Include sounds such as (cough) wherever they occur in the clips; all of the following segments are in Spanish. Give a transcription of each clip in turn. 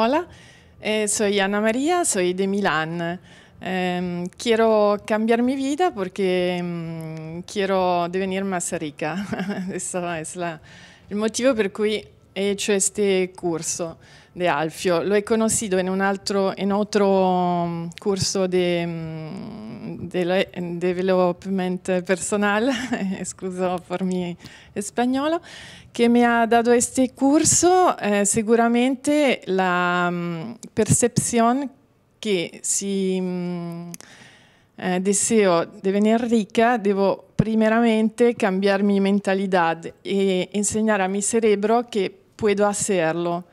Hola, eh, soy Ana María, soy de Milán. Eh, quiero cambiar mi vida porque mm, quiero devenir más rica. (laughs) Eso es la, el motivo per cui he hecho este curso de Alfio. Lo he conocido en un altro, en otro curso de... Mm, de Development Personal, (laughs) scuso por mi spagnolo, che mi ha dato questo curso, eh, sicuramente la um, mm, percezione che se mm, eh, deseo divenire ricca, devo primeramente cambiare mia mentalità e insegnare a mio cerebro che posso hacerlo.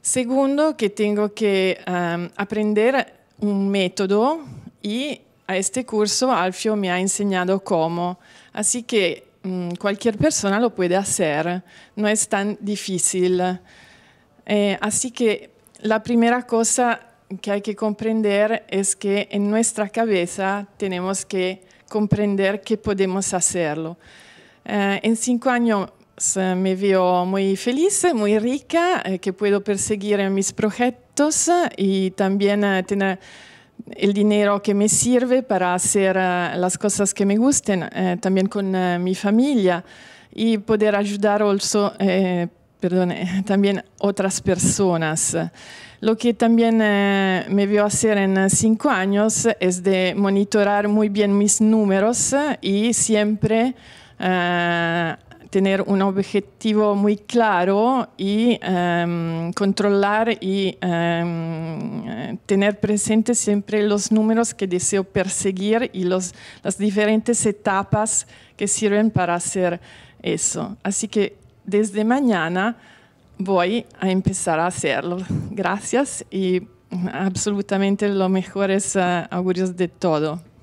Secondo, che tengo che um, aprender un metodo e a este curso Alfio me ha enseñado cómo, así que mm, cualquier persona lo puede hacer, no es tan difícil. Eh, así que la primera cosa que hay que comprender es que en nuestra cabeza tenemos que comprender que podemos hacerlo. Eh, en cinco años eh, me veo muy feliz, muy rica, que puedo perseguir mis proyectos y también tener el dinero que me sirve para hacer eh, las cosas que me gusten, eh, también con eh, mi familia y poder ayudar also, también otras personas. Lo que también me vio hacer en cinco años es de monitorar muy bien mis números y siempre tener un objetivo muy claro y em, controlar y em, tener presente siempre los números que deseo perseguir y las diferentes etapas que sirven para hacer eso. Así que desde mañana voy a empezar a hacerlo. Gracias y mm, absolutamente los mejores eh, augurios de todo.